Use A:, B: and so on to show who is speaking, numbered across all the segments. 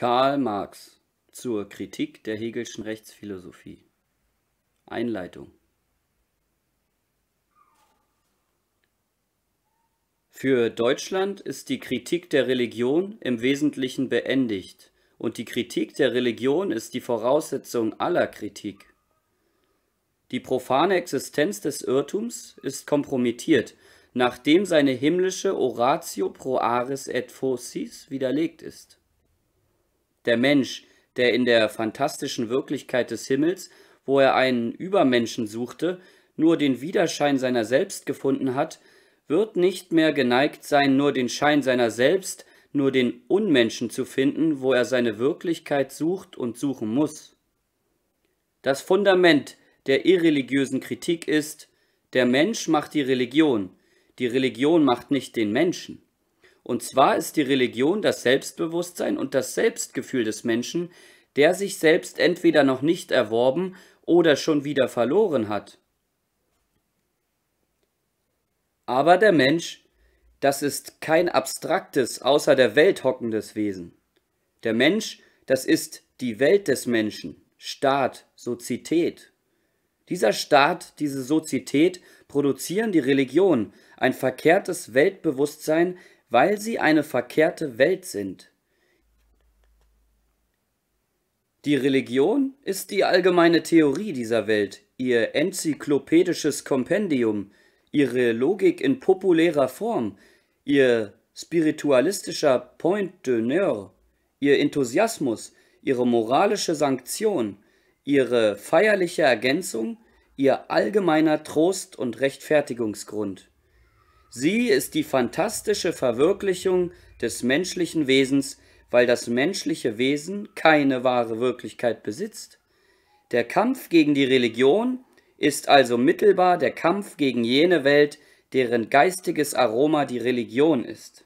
A: Karl Marx zur Kritik der Hegelschen Rechtsphilosophie. Einleitung. Für Deutschland ist die Kritik der Religion im Wesentlichen beendigt und die Kritik der Religion ist die Voraussetzung aller Kritik. Die profane Existenz des Irrtums ist kompromittiert, nachdem seine himmlische Oratio pro aris et fossis widerlegt ist. Der Mensch, der in der fantastischen Wirklichkeit des Himmels, wo er einen Übermenschen suchte, nur den Widerschein seiner selbst gefunden hat, wird nicht mehr geneigt sein, nur den Schein seiner selbst, nur den Unmenschen zu finden, wo er seine Wirklichkeit sucht und suchen muss. Das Fundament der irreligiösen Kritik ist, der Mensch macht die Religion, die Religion macht nicht den Menschen. Und zwar ist die Religion das Selbstbewusstsein und das Selbstgefühl des Menschen, der sich selbst entweder noch nicht erworben oder schon wieder verloren hat. Aber der Mensch, das ist kein abstraktes, außer der Welt hockendes Wesen. Der Mensch, das ist die Welt des Menschen, Staat, Sozietät. Dieser Staat, diese Sozietät produzieren die Religion, ein verkehrtes Weltbewusstsein, weil sie eine verkehrte Welt sind. Die Religion ist die allgemeine Theorie dieser Welt, ihr enzyklopädisches Kompendium, ihre Logik in populärer Form, ihr spiritualistischer Point d'honneur, ihr Enthusiasmus, ihre moralische Sanktion, ihre feierliche Ergänzung, ihr allgemeiner Trost und Rechtfertigungsgrund. Sie ist die fantastische Verwirklichung des menschlichen Wesens, weil das menschliche Wesen keine wahre Wirklichkeit besitzt. Der Kampf gegen die Religion ist also mittelbar der Kampf gegen jene Welt, deren geistiges Aroma die Religion ist.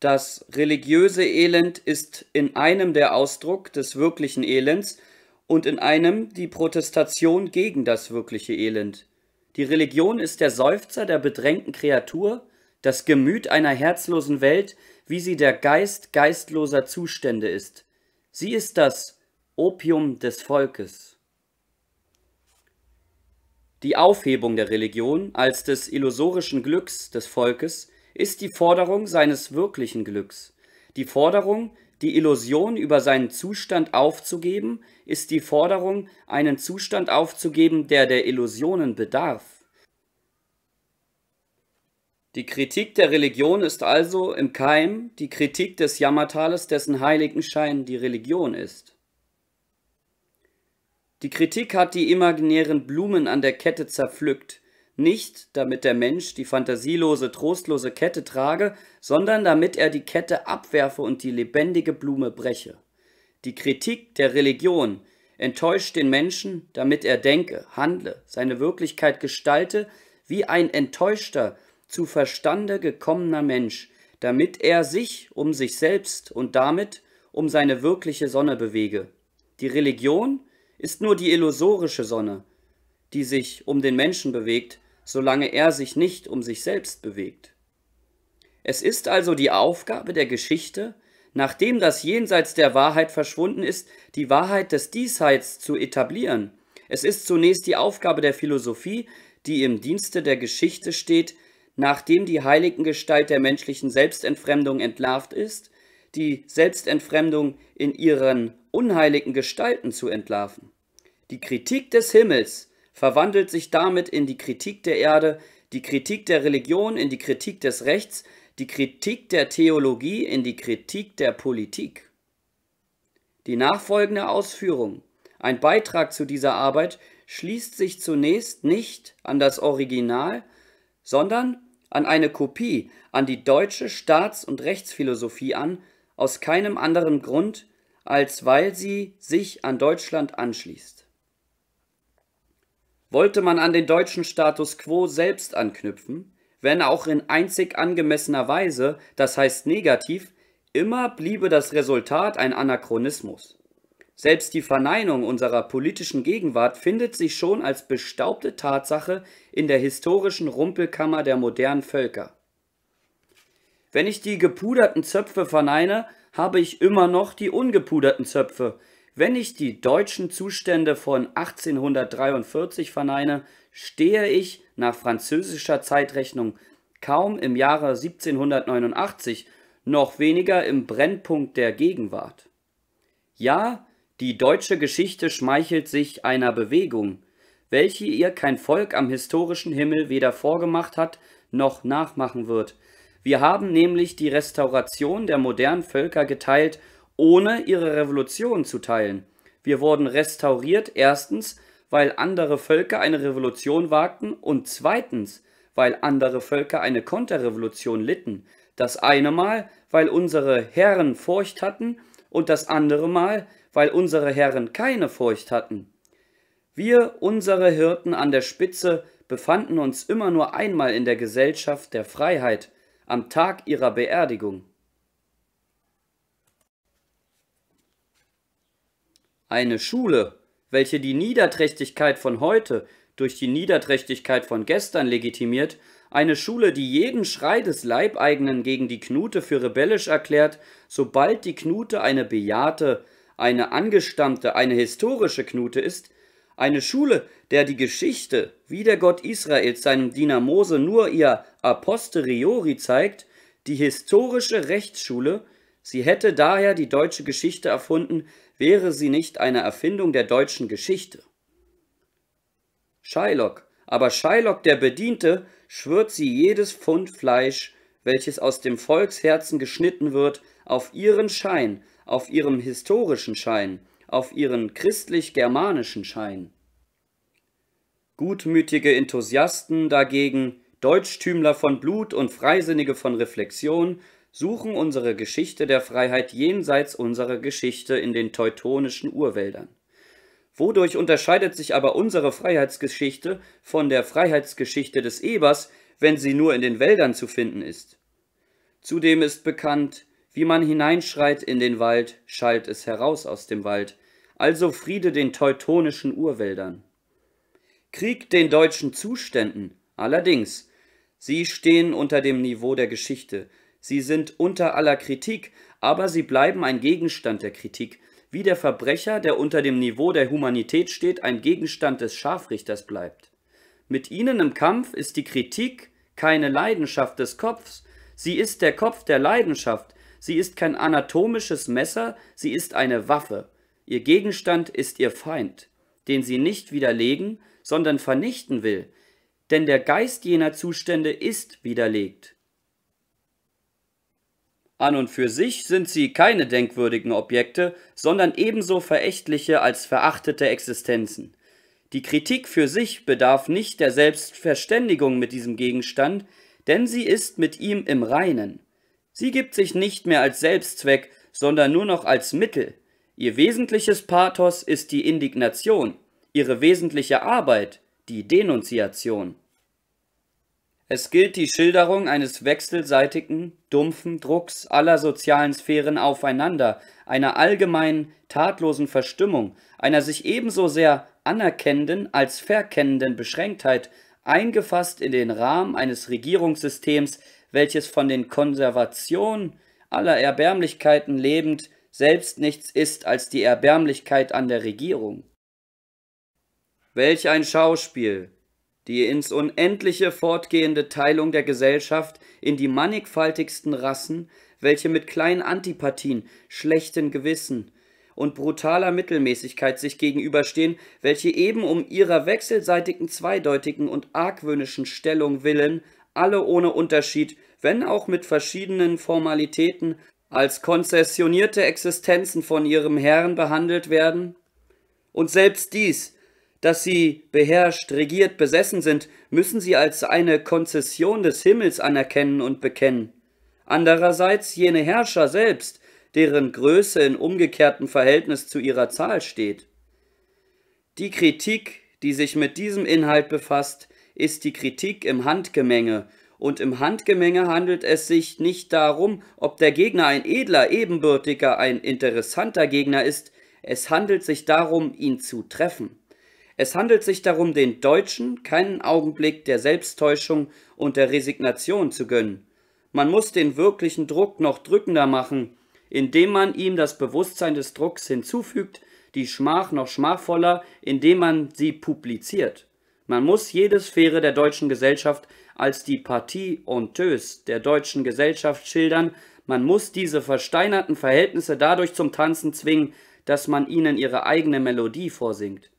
A: Das religiöse Elend ist in einem der Ausdruck des wirklichen Elends und in einem die Protestation gegen das wirkliche Elend. Die Religion ist der Seufzer der bedrängten Kreatur, das Gemüt einer herzlosen Welt, wie sie der Geist geistloser Zustände ist. Sie ist das Opium des Volkes. Die Aufhebung der Religion als des illusorischen Glücks des Volkes ist die Forderung seines wirklichen Glücks, die Forderung, die Illusion über seinen Zustand aufzugeben ist die Forderung, einen Zustand aufzugeben, der der Illusionen bedarf. Die Kritik der Religion ist also im Keim die Kritik des Jammertales, dessen Heiligenschein die Religion ist. Die Kritik hat die imaginären Blumen an der Kette zerpflückt, nicht damit der Mensch die fantasielose, trostlose Kette trage, sondern damit er die Kette abwerfe und die lebendige Blume breche. Die Kritik der Religion enttäuscht den Menschen, damit er denke, handle, seine Wirklichkeit gestalte, wie ein enttäuschter, zu Verstande gekommener Mensch, damit er sich um sich selbst und damit um seine wirkliche Sonne bewege. Die Religion ist nur die illusorische Sonne, die sich um den Menschen bewegt, solange er sich nicht um sich selbst bewegt. Es ist also die Aufgabe der Geschichte, nachdem das Jenseits der Wahrheit verschwunden ist, die Wahrheit des Diesseits zu etablieren. Es ist zunächst die Aufgabe der Philosophie, die im Dienste der Geschichte steht, nachdem die Heiligengestalt der menschlichen Selbstentfremdung entlarvt ist, die Selbstentfremdung in ihren unheiligen Gestalten zu entlarven. Die Kritik des Himmels verwandelt sich damit in die Kritik der Erde, die Kritik der Religion in die Kritik des Rechts, die Kritik der Theologie in die Kritik der Politik. Die nachfolgende Ausführung, ein Beitrag zu dieser Arbeit, schließt sich zunächst nicht an das Original, sondern an eine Kopie, an die deutsche Staats- und Rechtsphilosophie an, aus keinem anderen Grund, als weil sie sich an Deutschland anschließt. Wollte man an den deutschen Status quo selbst anknüpfen, wenn auch in einzig angemessener Weise, das heißt negativ, immer bliebe das Resultat ein Anachronismus. Selbst die Verneinung unserer politischen Gegenwart findet sich schon als bestaubte Tatsache in der historischen Rumpelkammer der modernen Völker. Wenn ich die gepuderten Zöpfe verneine, habe ich immer noch die ungepuderten Zöpfe, wenn ich die deutschen Zustände von 1843 verneine, stehe ich nach französischer Zeitrechnung kaum im Jahre 1789, noch weniger im Brennpunkt der Gegenwart. Ja, die deutsche Geschichte schmeichelt sich einer Bewegung, welche ihr kein Volk am historischen Himmel weder vorgemacht hat noch nachmachen wird. Wir haben nämlich die Restauration der modernen Völker geteilt ohne ihre Revolution zu teilen. Wir wurden restauriert, erstens, weil andere Völker eine Revolution wagten und zweitens, weil andere Völker eine Konterrevolution litten. Das eine Mal, weil unsere Herren Furcht hatten und das andere Mal, weil unsere Herren keine Furcht hatten. Wir, unsere Hirten an der Spitze, befanden uns immer nur einmal in der Gesellschaft der Freiheit, am Tag ihrer Beerdigung. Eine Schule, welche die Niederträchtigkeit von heute durch die Niederträchtigkeit von gestern legitimiert, eine Schule, die jeden Schrei des Leibeigenen gegen die Knute für rebellisch erklärt, sobald die Knute eine bejahte, eine angestammte, eine historische Knute ist, eine Schule, der die Geschichte, wie der Gott Israels seinem Diener Mose nur ihr a posteriori zeigt, die historische Rechtsschule, Sie hätte daher die deutsche Geschichte erfunden, wäre sie nicht eine Erfindung der deutschen Geschichte. Shylock, aber Shylock der Bediente, schwört sie jedes Pfund Fleisch, welches aus dem Volksherzen geschnitten wird, auf ihren Schein, auf ihrem historischen Schein, auf ihren christlich-germanischen Schein. Gutmütige Enthusiasten dagegen, Deutschtümler von Blut und Freisinnige von Reflexion, suchen unsere Geschichte der Freiheit jenseits unserer Geschichte in den teutonischen Urwäldern. Wodurch unterscheidet sich aber unsere Freiheitsgeschichte von der Freiheitsgeschichte des Ebers, wenn sie nur in den Wäldern zu finden ist? Zudem ist bekannt, wie man hineinschreit in den Wald, schallt es heraus aus dem Wald, also Friede den teutonischen Urwäldern. Krieg den deutschen Zuständen, allerdings, sie stehen unter dem Niveau der Geschichte, Sie sind unter aller Kritik, aber sie bleiben ein Gegenstand der Kritik, wie der Verbrecher, der unter dem Niveau der Humanität steht, ein Gegenstand des Scharfrichters bleibt. Mit ihnen im Kampf ist die Kritik keine Leidenschaft des Kopfs, sie ist der Kopf der Leidenschaft, sie ist kein anatomisches Messer, sie ist eine Waffe. Ihr Gegenstand ist ihr Feind, den sie nicht widerlegen, sondern vernichten will, denn der Geist jener Zustände ist widerlegt. An und für sich sind sie keine denkwürdigen Objekte, sondern ebenso verächtliche als verachtete Existenzen. Die Kritik für sich bedarf nicht der Selbstverständigung mit diesem Gegenstand, denn sie ist mit ihm im Reinen. Sie gibt sich nicht mehr als Selbstzweck, sondern nur noch als Mittel. Ihr wesentliches Pathos ist die Indignation, ihre wesentliche Arbeit die Denunziation. Es gilt die Schilderung eines wechselseitigen, dumpfen Drucks aller sozialen Sphären aufeinander, einer allgemeinen, tatlosen Verstimmung, einer sich ebenso sehr anerkennenden als verkennenden Beschränktheit, eingefasst in den Rahmen eines Regierungssystems, welches von den Konservationen aller Erbärmlichkeiten lebend selbst nichts ist als die Erbärmlichkeit an der Regierung. Welch ein Schauspiel, die ins Unendliche fortgehende Teilung der Gesellschaft in die mannigfaltigsten Rassen, welche mit kleinen Antipathien, schlechten Gewissen und brutaler Mittelmäßigkeit sich gegenüberstehen, welche eben um ihrer wechselseitigen, zweideutigen und argwöhnischen Stellung willen, alle ohne Unterschied, wenn auch mit verschiedenen Formalitäten, als konzessionierte Existenzen von ihrem Herrn behandelt werden? Und selbst dies, dass sie beherrscht, regiert, besessen sind, müssen sie als eine Konzession des Himmels anerkennen und bekennen. Andererseits jene Herrscher selbst, deren Größe in umgekehrtem Verhältnis zu ihrer Zahl steht. Die Kritik, die sich mit diesem Inhalt befasst, ist die Kritik im Handgemenge, und im Handgemenge handelt es sich nicht darum, ob der Gegner ein edler, ebenbürtiger, ein interessanter Gegner ist, es handelt sich darum, ihn zu treffen. Es handelt sich darum, den Deutschen keinen Augenblick der Selbsttäuschung und der Resignation zu gönnen. Man muss den wirklichen Druck noch drückender machen, indem man ihm das Bewusstsein des Drucks hinzufügt, die Schmach noch schmachvoller, indem man sie publiziert. Man muss jede Sphäre der deutschen Gesellschaft als die Partie honteuse der deutschen Gesellschaft schildern, man muss diese versteinerten Verhältnisse dadurch zum Tanzen zwingen, dass man ihnen ihre eigene Melodie vorsingt.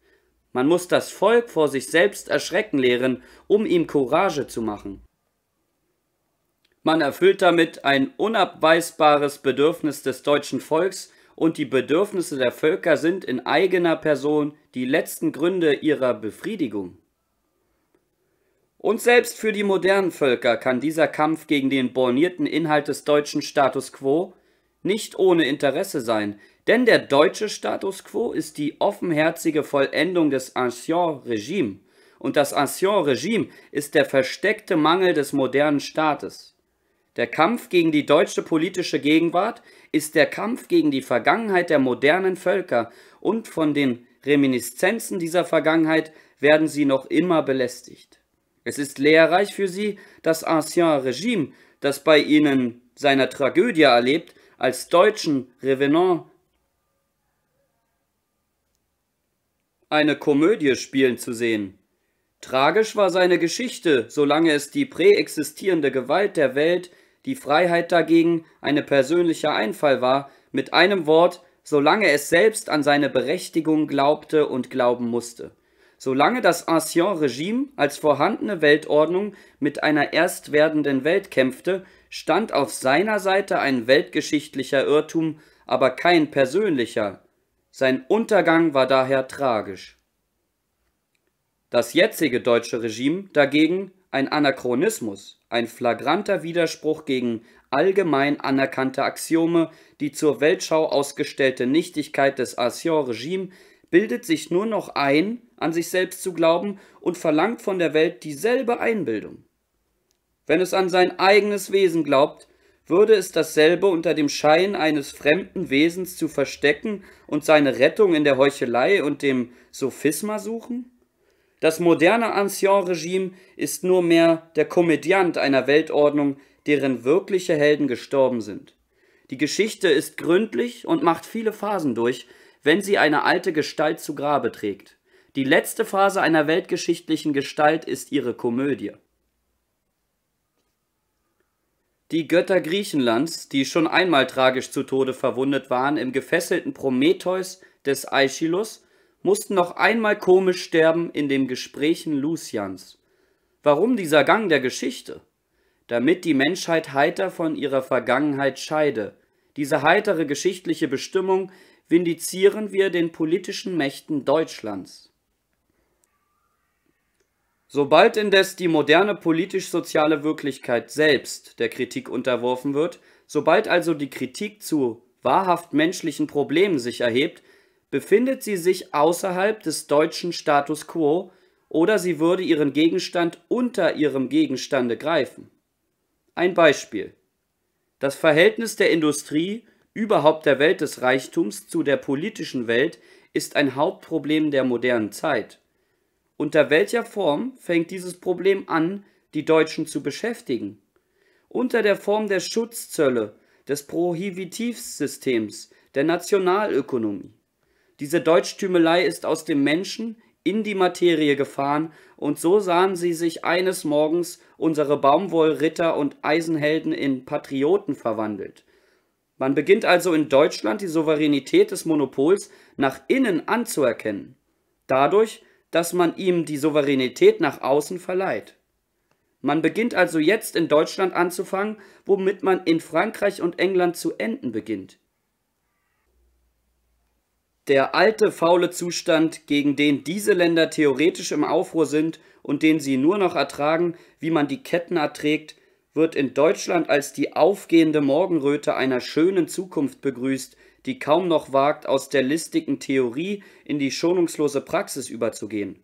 A: Man muss das Volk vor sich selbst erschrecken lehren, um ihm Courage zu machen. Man erfüllt damit ein unabweisbares Bedürfnis des deutschen Volks und die Bedürfnisse der Völker sind in eigener Person die letzten Gründe ihrer Befriedigung. Und selbst für die modernen Völker kann dieser Kampf gegen den bornierten Inhalt des deutschen Status quo nicht ohne Interesse sein, denn der deutsche Status quo ist die offenherzige Vollendung des Ancien Regime. Und das Ancien Regime ist der versteckte Mangel des modernen Staates. Der Kampf gegen die deutsche politische Gegenwart ist der Kampf gegen die Vergangenheit der modernen Völker und von den Reminiszenzen dieser Vergangenheit werden sie noch immer belästigt. Es ist lehrreich für sie, das Ancien Regime, das bei ihnen seiner Tragödie erlebt, als deutschen Revenant eine Komödie spielen zu sehen. Tragisch war seine Geschichte, solange es die präexistierende Gewalt der Welt, die Freiheit dagegen eine persönlicher Einfall war, mit einem Wort, solange es selbst an seine Berechtigung glaubte und glauben musste. Solange das Ancien Regime als vorhandene Weltordnung mit einer erst werdenden Welt kämpfte, stand auf seiner Seite ein weltgeschichtlicher Irrtum, aber kein persönlicher, sein Untergang war daher tragisch. Das jetzige deutsche Regime dagegen ein Anachronismus, ein flagranter Widerspruch gegen allgemein anerkannte Axiome, die zur Weltschau ausgestellte Nichtigkeit des Ancien-Regime bildet sich nur noch ein, an sich selbst zu glauben und verlangt von der Welt dieselbe Einbildung. Wenn es an sein eigenes Wesen glaubt, würde es dasselbe unter dem Schein eines fremden Wesens zu verstecken und seine Rettung in der Heuchelei und dem Sophisma suchen? Das moderne Ancien-Regime ist nur mehr der Komödiant einer Weltordnung, deren wirkliche Helden gestorben sind. Die Geschichte ist gründlich und macht viele Phasen durch, wenn sie eine alte Gestalt zu Grabe trägt. Die letzte Phase einer weltgeschichtlichen Gestalt ist ihre Komödie. Die Götter Griechenlands, die schon einmal tragisch zu Tode verwundet waren im gefesselten Prometheus des Aeschylus, mussten noch einmal komisch sterben in den Gesprächen Lucians. Warum dieser Gang der Geschichte? Damit die Menschheit heiter von ihrer Vergangenheit scheide. Diese heitere geschichtliche Bestimmung vindizieren wir den politischen Mächten Deutschlands. Sobald indes die moderne politisch-soziale Wirklichkeit selbst der Kritik unterworfen wird, sobald also die Kritik zu wahrhaft menschlichen Problemen sich erhebt, befindet sie sich außerhalb des deutschen Status quo oder sie würde ihren Gegenstand unter ihrem Gegenstande greifen. Ein Beispiel. Das Verhältnis der Industrie, überhaupt der Welt des Reichtums, zu der politischen Welt ist ein Hauptproblem der modernen Zeit. Unter welcher Form fängt dieses Problem an, die Deutschen zu beschäftigen? Unter der Form der Schutzzölle, des Prohibitivsystems, der Nationalökonomie. Diese Deutschtümelei ist aus dem Menschen in die Materie gefahren, und so sahen sie sich eines Morgens unsere Baumwollritter und Eisenhelden in Patrioten verwandelt. Man beginnt also in Deutschland die Souveränität des Monopols nach innen anzuerkennen. Dadurch dass man ihm die Souveränität nach außen verleiht. Man beginnt also jetzt in Deutschland anzufangen, womit man in Frankreich und England zu enden beginnt. Der alte faule Zustand, gegen den diese Länder theoretisch im Aufruhr sind und den sie nur noch ertragen, wie man die Ketten erträgt, wird in Deutschland als die aufgehende Morgenröte einer schönen Zukunft begrüßt, die kaum noch wagt, aus der listigen Theorie in die schonungslose Praxis überzugehen.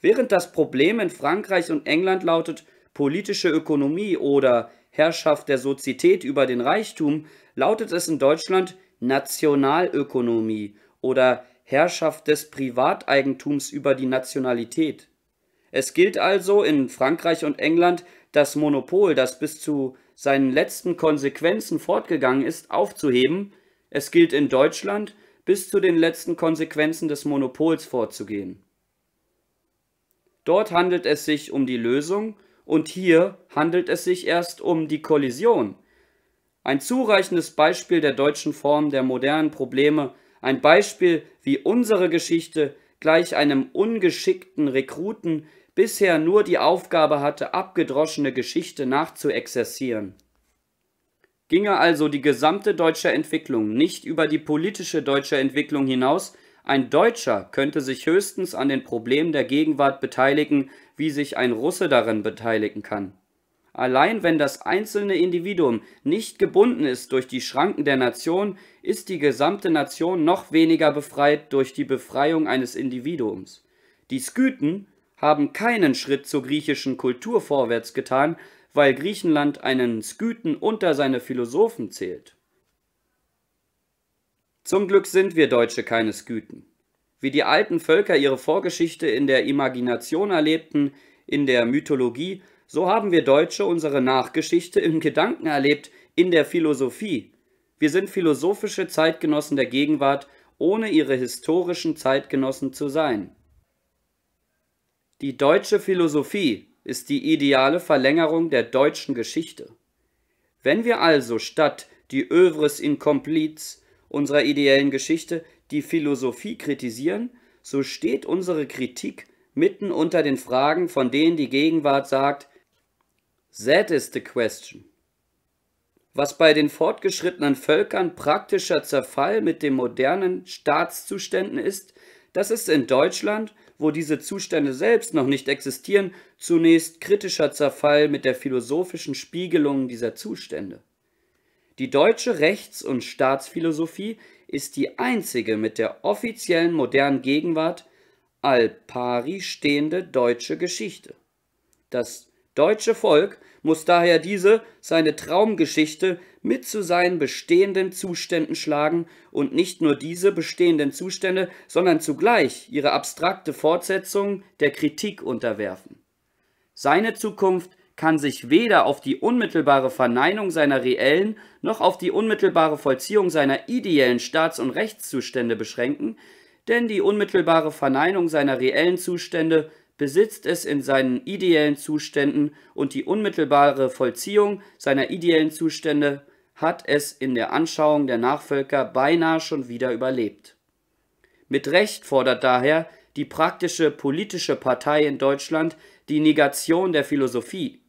A: Während das Problem in Frankreich und England lautet politische Ökonomie oder Herrschaft der Sozietät über den Reichtum, lautet es in Deutschland Nationalökonomie oder Herrschaft des Privateigentums über die Nationalität. Es gilt also in Frankreich und England das Monopol, das bis zu seinen letzten Konsequenzen fortgegangen ist, aufzuheben es gilt in Deutschland, bis zu den letzten Konsequenzen des Monopols vorzugehen. Dort handelt es sich um die Lösung und hier handelt es sich erst um die Kollision. Ein zureichendes Beispiel der deutschen Form der modernen Probleme, ein Beispiel, wie unsere Geschichte gleich einem ungeschickten Rekruten bisher nur die Aufgabe hatte, abgedroschene Geschichte nachzuexerzieren. Ginge also die gesamte deutsche Entwicklung nicht über die politische deutsche Entwicklung hinaus, ein Deutscher könnte sich höchstens an den Problemen der Gegenwart beteiligen, wie sich ein Russe darin beteiligen kann. Allein wenn das einzelne Individuum nicht gebunden ist durch die Schranken der Nation, ist die gesamte Nation noch weniger befreit durch die Befreiung eines Individuums. Die Skythen haben keinen Schritt zur griechischen Kultur vorwärts getan, weil Griechenland einen Skythen unter seine Philosophen zählt. Zum Glück sind wir Deutsche keine Skythen. Wie die alten Völker ihre Vorgeschichte in der Imagination erlebten, in der Mythologie, so haben wir Deutsche unsere Nachgeschichte im Gedanken erlebt, in der Philosophie. Wir sind philosophische Zeitgenossen der Gegenwart, ohne ihre historischen Zeitgenossen zu sein. Die deutsche Philosophie, ist die ideale Verlängerung der deutschen Geschichte. Wenn wir also statt die Övres Incomplites unserer ideellen Geschichte die Philosophie kritisieren, so steht unsere Kritik mitten unter den Fragen, von denen die Gegenwart sagt, that is the question. Was bei den fortgeschrittenen Völkern praktischer Zerfall mit den modernen Staatszuständen ist, das ist in Deutschland wo diese Zustände selbst noch nicht existieren, zunächst kritischer Zerfall mit der philosophischen Spiegelung dieser Zustände. Die deutsche Rechts- und Staatsphilosophie ist die einzige mit der offiziellen modernen Gegenwart al pari stehende deutsche Geschichte. Das deutsche Volk muss daher diese, seine Traumgeschichte, mit zu seinen bestehenden Zuständen schlagen und nicht nur diese bestehenden Zustände, sondern zugleich ihre abstrakte Fortsetzung der Kritik unterwerfen. Seine Zukunft kann sich weder auf die unmittelbare Verneinung seiner reellen noch auf die unmittelbare Vollziehung seiner ideellen Staats- und Rechtszustände beschränken, denn die unmittelbare Verneinung seiner reellen Zustände besitzt es in seinen ideellen Zuständen und die unmittelbare Vollziehung seiner ideellen Zustände hat es in der Anschauung der Nachvölker beinahe schon wieder überlebt. Mit Recht fordert daher die praktische politische Partei in Deutschland die Negation der Philosophie.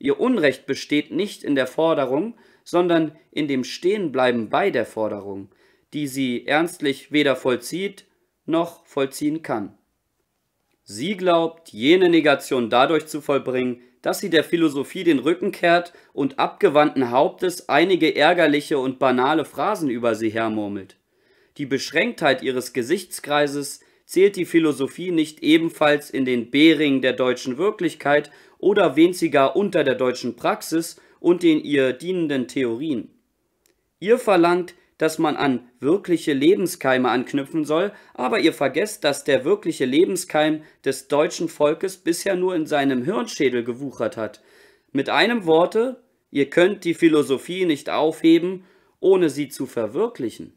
A: Ihr Unrecht besteht nicht in der Forderung, sondern in dem Stehenbleiben bei der Forderung, die sie ernstlich weder vollzieht noch vollziehen kann. Sie glaubt, jene Negation dadurch zu vollbringen, dass sie der Philosophie den Rücken kehrt und abgewandten Hauptes einige ärgerliche und banale Phrasen über sie hermurmelt. Die Beschränktheit ihres Gesichtskreises zählt die Philosophie nicht ebenfalls in den Bering der deutschen Wirklichkeit oder wähnt sie gar unter der deutschen Praxis und den ihr dienenden Theorien. Ihr verlangt dass man an wirkliche Lebenskeime anknüpfen soll, aber ihr vergesst, dass der wirkliche Lebenskeim des deutschen Volkes bisher nur in seinem Hirnschädel gewuchert hat. Mit einem Worte, ihr könnt die Philosophie nicht aufheben, ohne sie zu verwirklichen.